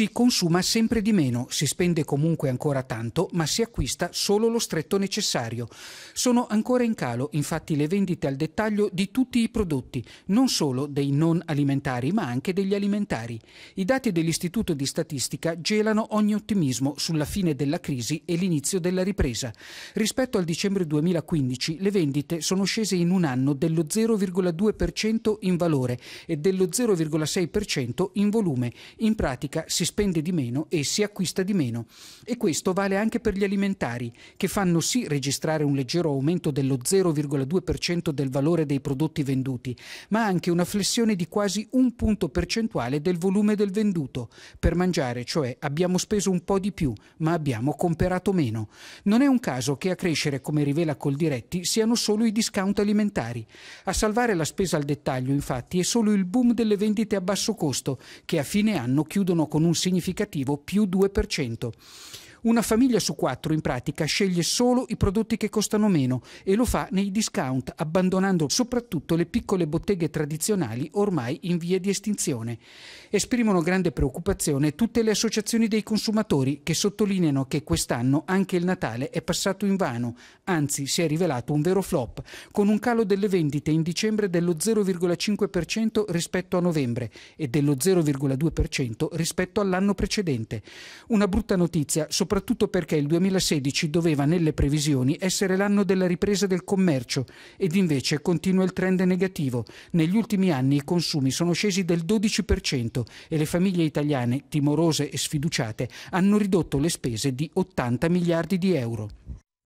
Si consuma sempre di meno, si spende comunque ancora tanto, ma si acquista solo lo stretto necessario. Sono ancora in calo, infatti, le vendite al dettaglio di tutti i prodotti, non solo dei non alimentari, ma anche degli alimentari. I dati dell'Istituto di Statistica gelano ogni ottimismo sulla fine della crisi e l'inizio della ripresa. Rispetto al dicembre 2015, le vendite sono scese in un anno dello 0,2% in valore e dello 0,6% in volume. In pratica si spende di meno e si acquista di meno. E questo vale anche per gli alimentari, che fanno sì registrare un leggero aumento dello 0,2% del valore dei prodotti venduti, ma anche una flessione di quasi un punto percentuale del volume del venduto. Per mangiare, cioè, abbiamo speso un po' di più, ma abbiamo comperato meno. Non è un caso che a crescere, come rivela Coldiretti, siano solo i discount alimentari. A salvare la spesa al dettaglio, infatti, è solo il boom delle vendite a basso costo, che a fine anno chiudono con un significativo, più 2%. Una famiglia su quattro in pratica sceglie solo i prodotti che costano meno e lo fa nei discount, abbandonando soprattutto le piccole botteghe tradizionali ormai in via di estinzione. Esprimono grande preoccupazione tutte le associazioni dei consumatori che sottolineano che quest'anno anche il Natale è passato in vano, anzi si è rivelato un vero flop, con un calo delle vendite in dicembre dello 0,5% rispetto a novembre e dello 0,2% rispetto all'anno precedente. Una brutta notizia, soprattutto soprattutto perché il 2016 doveva nelle previsioni essere l'anno della ripresa del commercio ed invece continua il trend negativo. Negli ultimi anni i consumi sono scesi del 12% e le famiglie italiane, timorose e sfiduciate, hanno ridotto le spese di 80 miliardi di euro.